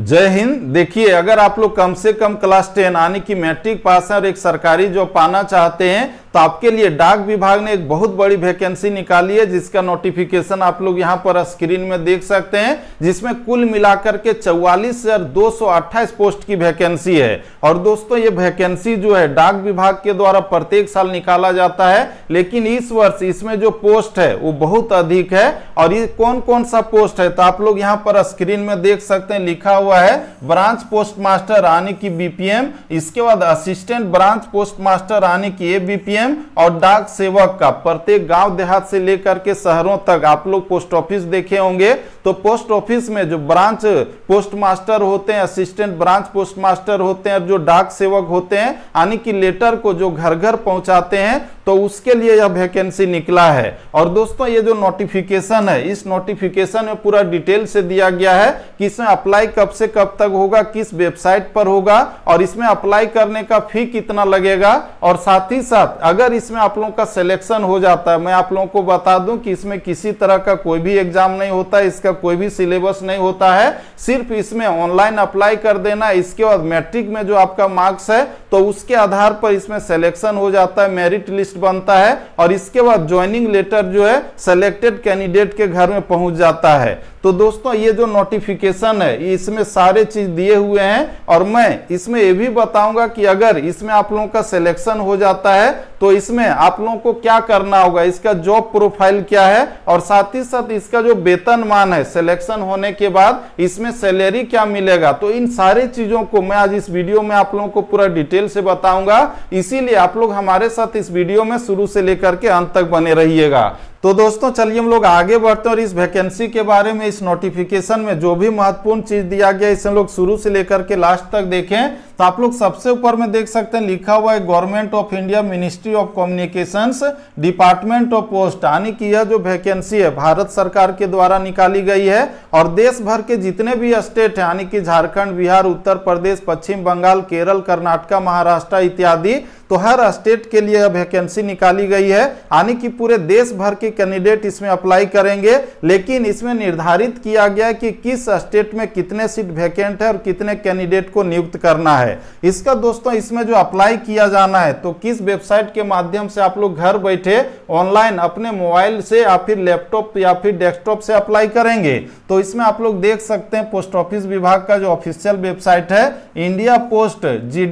जय हिंद देखिए अगर आप लोग कम से कम क्लास टेन यानी की मैट्रिक पास हैं और एक सरकारी जॉब पाना चाहते हैं तो आपके लिए डाक विभाग ने एक बहुत बड़ी वैकेंसी निकाली है जिसका नोटिफिकेशन आप लोग यहां पर स्क्रीन में देख सकते हैं जिसमें कुल मिलाकर के चौवालीस हजार दो सौ अट्ठाईस पोस्ट की वैकेंसी है और दोस्तों ये वैकेंसी जो है डाक विभाग के द्वारा प्रत्येक साल निकाला जाता है लेकिन इस वर्ष इसमें जो पोस्ट है वो बहुत अधिक है और ये कौन कौन सा पोस्ट है तो आप लोग यहाँ पर स्क्रीन में देख सकते हैं लिखा हुआ हुआ है ब्रांच पोस्ट मास्टर आने की बीपीएम इसके बाद असिस्टेंट ब्रांच पोस्ट मास्टर आने की ए बीपीएम और डाक सेवक का प्रत्येक गांव देहात से लेकर के शहरों तक आप लोग पोस्ट ऑफिस देखे होंगे तो पोस्ट ऑफिस में जो ब्रांच पोस्ट मास्टर होते हैं असिस्टेंट ब्रांच पोस्ट मास्टर होते हैं जो डाक सेवक होते हैं यानी कि लेटर को जो घर घर पहुंचाते हैं तो उसके लिए यह वैकेंसी निकला है और दोस्तों ये जो नोटिफिकेशन है इस नोटिफिकेशन में पूरा डिटेल से दिया गया है कि इसमें अप्लाई कब से कब तक होगा किस वेबसाइट पर होगा और इसमें अप्लाई करने का फी कितना लगेगा और साथ ही साथ अगर इसमें आप लोगों का सिलेक्शन हो जाता है मैं आप लोगों को बता दूं कि इसमें किसी तरह का कोई भी एग्जाम नहीं होता इसका कोई भी सिलेबस नहीं होता है सिर्फ इसमें ऑनलाइन अप्लाई कर देना इसके बाद मैट्रिक में जो आपका मार्क्स है तो उसके आधार पर इसमें सिलेक्शन हो जाता है मेरिट लिस्ट बनता है और इसके बाद ज्वाइनिंग लेटर जो है सेलेक्टेड कैंडिडेट के घर में पहुंच जाता है तो दोस्तों ये जो नोटिफिकेशन है इसमें सारे चीज दिए हुए हैं और मैं इसमें ये भी बताऊंगा कि अगर इसमें आप लोगों का सिलेक्शन हो जाता है तो इसमें आप लोगों को क्या करना होगा इसका जॉब प्रोफाइल क्या है और साथ ही साथ इसका जो वेतन मान है सिलेक्शन होने के बाद इसमें सैलरी क्या मिलेगा तो इन सारे चीजों को मैं आज इस वीडियो में आप लोगों को पूरा डिटेल से बताऊंगा इसीलिए आप लोग हमारे साथ इस वीडियो में शुरू से लेकर के अंत तक बने रहिएगा तो दोस्तों चलिए हम लोग आगे बढ़ते हैं और इस वैकेंसी के बारे में इस नोटिफिकेशन में जो भी महत्वपूर्ण चीज दिया गया इसे हम लोग शुरू से लेकर के लास्ट तक देखें तो आप लोग सबसे ऊपर में देख सकते हैं लिखा हुआ है government of India ministry of communications department of post यानी कि यह जो वैकेंसी है भारत सरकार के द्वारा निकाली गई है और देश भर के जितने भी स्टेट हैं यानी कि झारखंड बिहार उत्तर प्रदेश पश्चिम बंगाल केरल कर्नाटका महाराष्ट्र इत्यादि तो हर स्टेट के लिए वैकेंसी निकाली गई है यानी कि पूरे देश भर के कैंडिडेट इसमें अप्लाई करेंगे लेकिन इसमें निर्धारित किया गया है कि किस स्टेट में कितने सीट वैकेंट है और कितने कैंडिडेट को नियुक्त करना है है इसका दोस्तों इसमें जो अप्लाई किया जाना है तो किस वेबसाइट के माध्यम से आप लोग घर बैठे ऑनलाइन अपने मोबाइल से या फिर लैपटॉप या फिर डेस्कटॉप से अप्लाई करेंगे तो इसमें आप लोग देख सकते हैं पोस्ट ऑफिस विभाग का जो ऑफिशियल वेबसाइट है इंडिया पोस्ट जी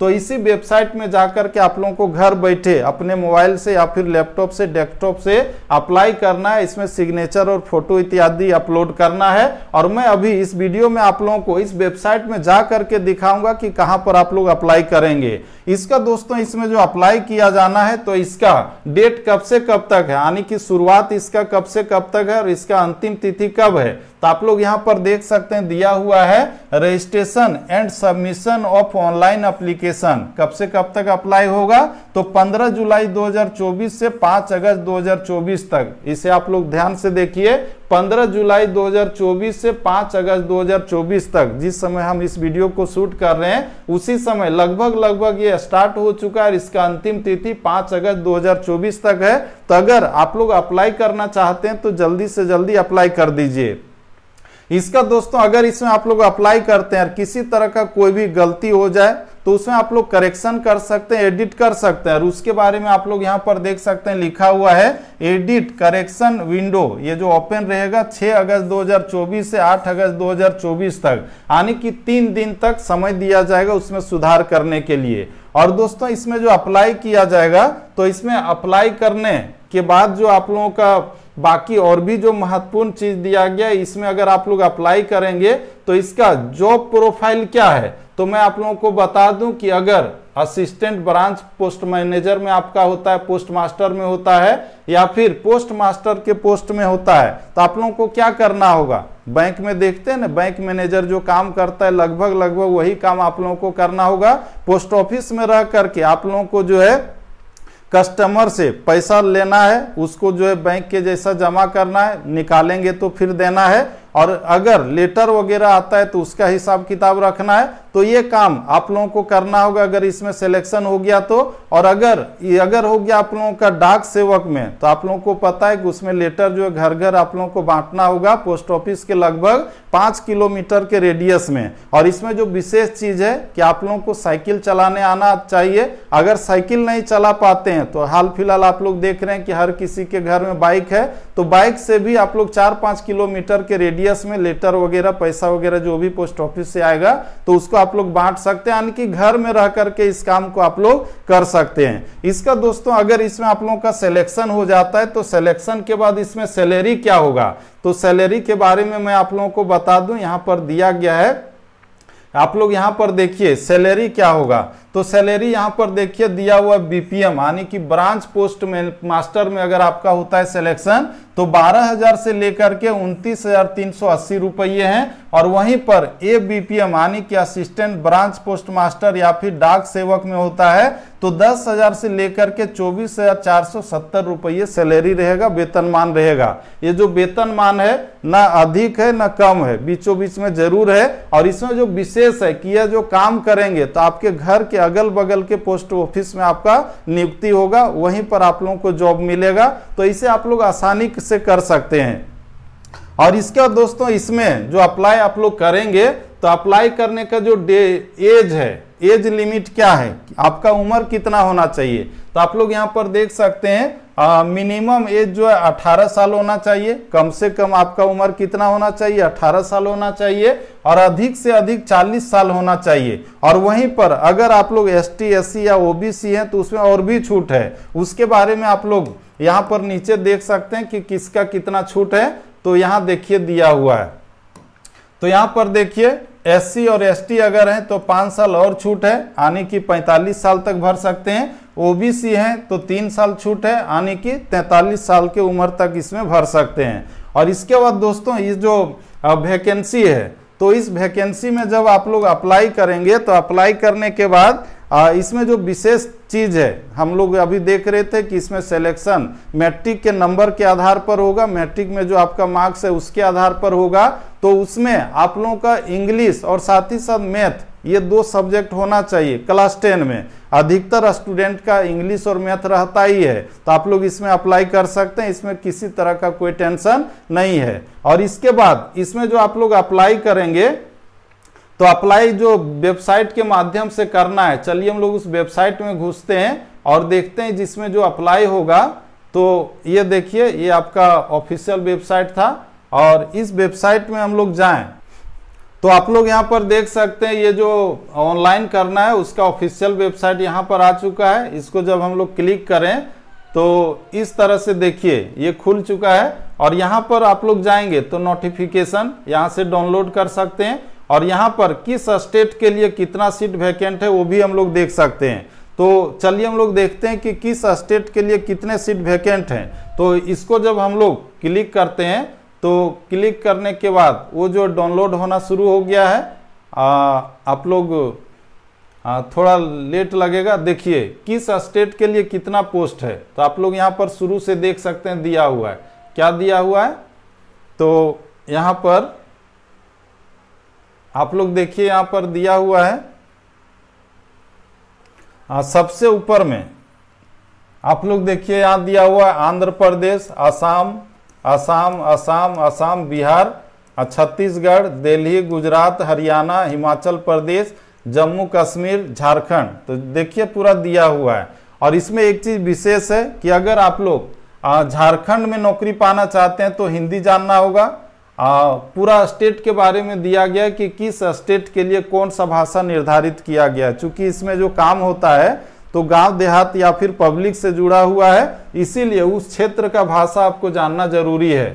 तो इसी वेबसाइट में जाकर के आप लोगों को घर बैठे अपने मोबाइल से या फिर लैपटॉप से डेस्कटॉप से अप्लाई करना है इसमें सिग्नेचर और फोटो इत्यादि अपलोड करना है और मैं अभी इस वीडियो में आप लोगों को इस वेबसाइट में जा करके दिखाऊंगा कि कहां पर आप लोग अप्लाई करेंगे इसका दोस्तों इसमें जो अप्लाई किया जाना है तो इसका डेट कब से कब तक है यानी कि शुरुआत इसका कब से कब तक है और इसका अंतिम तिथि कब है तो आप लोग यहाँ पर देख सकते हैं दिया हुआ है registration and submission of online application कब से कब तक अप्लाई होगा तो 15 जुलाई 2024 से 5 अगस्त 2024 तक इसे आप लोग ध्यान से देखिए 15 जुलाई 2024 से 5 अगस्त 2024 तक जिस समय हम इस वीडियो को शूट कर रहे हैं उसी समय लगभग लगभग ये स्टार्ट हो चुका है इसका अंतिम तिथि 5 अगस्त 2024 तक है तो अगर आप लोग अप्लाई करना चाहते हैं तो जल्दी से जल्दी अप्लाई कर दीजिए इसका दोस्तों अगर इसमें आप लोग अप्लाई करते हैं और किसी तरह का कोई भी गलती हो जाए तो उसमें आप लोग करेक्शन कर सकते हैं एडिट कर सकते हैं और उसके बारे में आप लोग यहाँ पर देख सकते हैं लिखा हुआ है एडिट करेक्शन विंडो ये जो ओपन रहेगा 6 अगस्त 2024 से 8 अगस्त 2024 तक यानी कि तीन दिन तक समय दिया जाएगा उसमें सुधार करने के लिए और दोस्तों इसमें जो अप्लाई किया जाएगा तो इसमें अप्लाई करने के बाद जो आप लोगों का बाकी और भी जो महत्वपूर्ण चीज दिया गया इसमें अगर आप लोग अप्लाई करेंगे तो इसका जॉब प्रोफाइल क्या है तो मैं आप लोगों को बता दूं कि अगर असिस्टेंट ब्रांच पोस्ट मैनेजर में आपका होता है पोस्ट मास्टर में होता है या फिर पोस्ट मास्टर के पोस्ट में होता है तो आप लोगों को क्या करना होगा बैंक में देखते हैं ना बैंक मैनेजर जो काम करता है लगभग लगभग वही काम आप लोगों को करना होगा पोस्ट ऑफिस में रह करके आप लोगों को जो है कस्टमर से पैसा लेना है उसको जो है बैंक के जैसा जमा करना है निकालेंगे तो फिर देना है और अगर लेटर वगैरह आता है तो उसका हिसाब किताब रखना है तो ये काम आप लोगों को करना होगा अगर इसमें सिलेक्शन हो गया तो और अगर अगर हो गया आप लोगों का डाक सेवक में तो आप लोगों को पता है कि उसमें लेटर जो है घर घर आप लोगों को बांटना होगा पोस्ट ऑफिस के लगभग पाँच किलोमीटर के रेडियस में और इसमें जो विशेष चीज़ है कि आप लोगों को साइकिल चलाने आना चाहिए अगर साइकिल नहीं चला पाते हैं तो हाल फिलहाल आप लोग देख रहे हैं कि हर किसी के घर में बाइक है तो बाइक से भी आप लोग चार पाँच किलोमीटर के रेडियस एरियास में लेटर वगैरह पैसा वगैरह जो भी पोस्ट ऑफिस से आएगा तो उसको आप लोग बांट सकते हैं यानी कि घर में रह करके इस काम को आप लोग कर सकते हैं इसका दोस्तों अगर इसमें आप लोगों का सिलेक्शन हो जाता है तो सिलेक्शन के बाद इसमें सैलरी क्या होगा तो सैलरी के बारे में मैं आप लोगों को बता दूं यहाँ पर दिया गया है आप लोग यहाँ पर देखिए सैलरी क्या होगा तो सैलरी यहां पर देखिए दिया हुआ बीपीएम यानी कि ब्रांच पोस्ट में मास्टर में अगर आपका होता है सिलेक्शन तो 12,000 से लेकर के उनतीस हजार रुपये हैं और वहीं पर ए बीपीएम यानी कि असिस्टेंट ब्रांच पोस्ट मास्टर या फिर डाक सेवक में होता है तो 10,000 से लेकर के चौबीस हजार रुपये सैलरी रहेगा वेतनमान रहेगा ये जो वेतनमान है ना अधिक है ना कम है बीचों बीच में जरूर है और इसमें जो विशेष है कि यह जो काम करेंगे तो आपके घर के अगल बगल के पोस्ट ऑफिस में आपका नियुक्ति होगा वहीं पर आप लोगों को जॉब मिलेगा तो इसे आप लोग आसानी से कर सकते हैं और इसके बाद दोस्तों इसमें जो अप्लाई आप लोग करेंगे तो अप्लाई करने का जो डे एज है एज लिमिट क्या है आपका उम्र कितना होना चाहिए तो आप लोग यहाँ पर देख सकते हैं मिनिमम एज जो है 18 साल होना चाहिए कम से कम आपका उम्र कितना होना चाहिए 18 साल होना चाहिए और अधिक से अधिक 40 साल होना चाहिए और वहीं पर अगर आप लोग एस टी या ओबीसी हैं तो उसमें और भी छूट है उसके बारे में आप लोग यहाँ पर नीचे देख सकते हैं कि किसका कितना छूट है तो यहाँ देखिए दिया हुआ है तो यहाँ पर देखिए एससी और एसटी अगर हैं तो पाँच साल और छूट है यानी कि पैंतालीस साल तक भर सकते हैं ओबीसी हैं तो तीन साल छूट है यानी कि 43 साल के उम्र तक इसमें भर सकते हैं और इसके बाद दोस्तों ये जो वैकेंसी है तो इस वैकेंसी में जब आप लोग अप्लाई करेंगे तो अप्लाई करने के बाद आ, इसमें जो विशेष चीज़ है हम लोग अभी देख रहे थे कि इसमें सिलेक्शन मैट्रिक के नंबर के आधार पर होगा मैट्रिक में जो आपका मार्क्स है उसके आधार पर होगा तो उसमें आप लोगों का इंग्लिश और साथ ही साथ मैथ ये दो सब्जेक्ट होना चाहिए क्लास टेन में अधिकतर स्टूडेंट का इंग्लिश और मैथ रहता ही है तो आप लोग इसमें अप्लाई कर सकते हैं इसमें किसी तरह का कोई टेंशन नहीं है और इसके बाद इसमें जो आप लोग अप्लाई करेंगे तो अप्लाई जो वेबसाइट के माध्यम से करना है चलिए हम लोग उस वेबसाइट में घुसते हैं और देखते हैं जिसमें जो अप्लाई होगा तो ये देखिए ये आपका ऑफिशियल वेबसाइट था और इस वेबसाइट में हम लोग जाएं तो आप लोग यहाँ पर देख सकते हैं ये जो ऑनलाइन करना है उसका ऑफिशियल वेबसाइट यहाँ पर आ चुका है इसको जब हम लोग क्लिक करें तो इस तरह से देखिए ये खुल चुका है और यहाँ पर आप लोग जाएंगे तो नोटिफिकेशन यहाँ से डाउनलोड कर सकते हैं और यहाँ पर किस स्टेट के लिए कितना सीट वैकेंट है वो भी हम लोग देख सकते हैं तो चलिए हम लोग देखते हैं कि किस स्टेट के लिए कितने सीट वैकेंट हैं तो इसको जब हम लोग क्लिक करते हैं तो क्लिक करने के बाद वो जो डाउनलोड होना शुरू हो गया है आ, आप लोग आ, थोड़ा लेट लगेगा देखिए किस स्टेट के लिए कितना पोस्ट है तो आप लोग यहाँ पर शुरू से देख सकते हैं दिया हुआ है क्या दिया हुआ है तो यहाँ पर आप लोग देखिए यहाँ पर दिया हुआ है आ, सबसे ऊपर में आप लोग देखिए यहाँ दिया हुआ है आंध्र प्रदेश आसाम असम असम असम बिहार छत्तीसगढ़ दिल्ली गुजरात हरियाणा हिमाचल प्रदेश जम्मू कश्मीर झारखंड तो देखिए पूरा दिया हुआ है और इसमें एक चीज़ विशेष है कि अगर आप लोग झारखंड में नौकरी पाना चाहते हैं तो हिंदी जानना होगा आ, पूरा स्टेट के बारे में दिया गया कि किस स्टेट के लिए कौन सा भाषा निर्धारित किया गया चूंकि इसमें जो काम होता है तो गांव देहात या फिर पब्लिक से जुड़ा हुआ है इसीलिए उस क्षेत्र का भाषा आपको जानना जरूरी है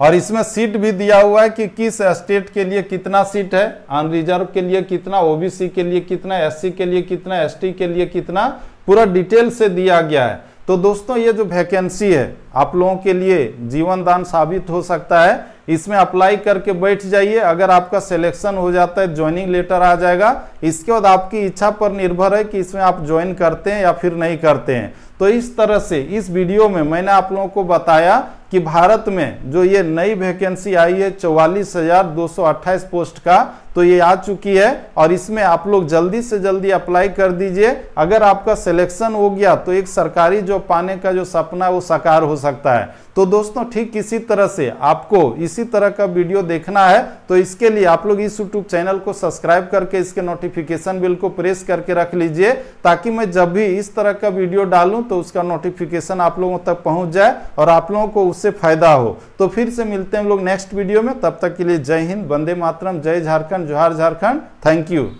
और इसमें सीट भी दिया हुआ है कि किस स्टेट के लिए कितना सीट है अनरिजर्व के लिए कितना ओबीसी के लिए कितना एससी के लिए कितना एसटी के लिए कितना पूरा डिटेल से दिया गया है तो दोस्तों ये जो वैकेंसी है आप लोगों के लिए जीवनदान साबित हो सकता है इसमें अप्लाई करके बैठ जाइए अगर आपका सिलेक्शन हो जाता है ज्वाइनिंग लेटर आ जाएगा इसके बाद आपकी इच्छा पर निर्भर है कि इसमें आप ज्वाइन करते हैं या फिर नहीं करते हैं तो इस तरह से इस वीडियो में मैंने आप लोगों को बताया कि भारत में जो ये नई वैकेंसी आई है चौवालीस हजार दो सौ अट्ठाईस पोस्ट का तो ये आ चुकी है और इसमें आप लोग जल्दी से जल्दी अप्लाई कर दीजिए अगर आपका सिलेक्शन हो गया तो एक सरकारी जॉब पाने का जो सपना वो साकार हो सकता है तो दोस्तों ठीक इसी तरह से आपको इसी तरह का वीडियो देखना है तो इसके लिए आप लोग इस यूट्यूब चैनल को सब्सक्राइब करके इसके नोटिफिकेशन बिल को प्रेस करके रख लीजिए ताकि मैं जब भी इस तरह का वीडियो डालू तो उसका नोटिफिकेशन आप लोगों तक पहुंच जाए और आप लोगों को उससे फायदा हो तो फिर से मिलते हैं हम लोग नेक्स्ट वीडियो में तब तक के लिए जय हिंद वंदे मातरम जय झारखंड जोहार झारखंड थैंक यू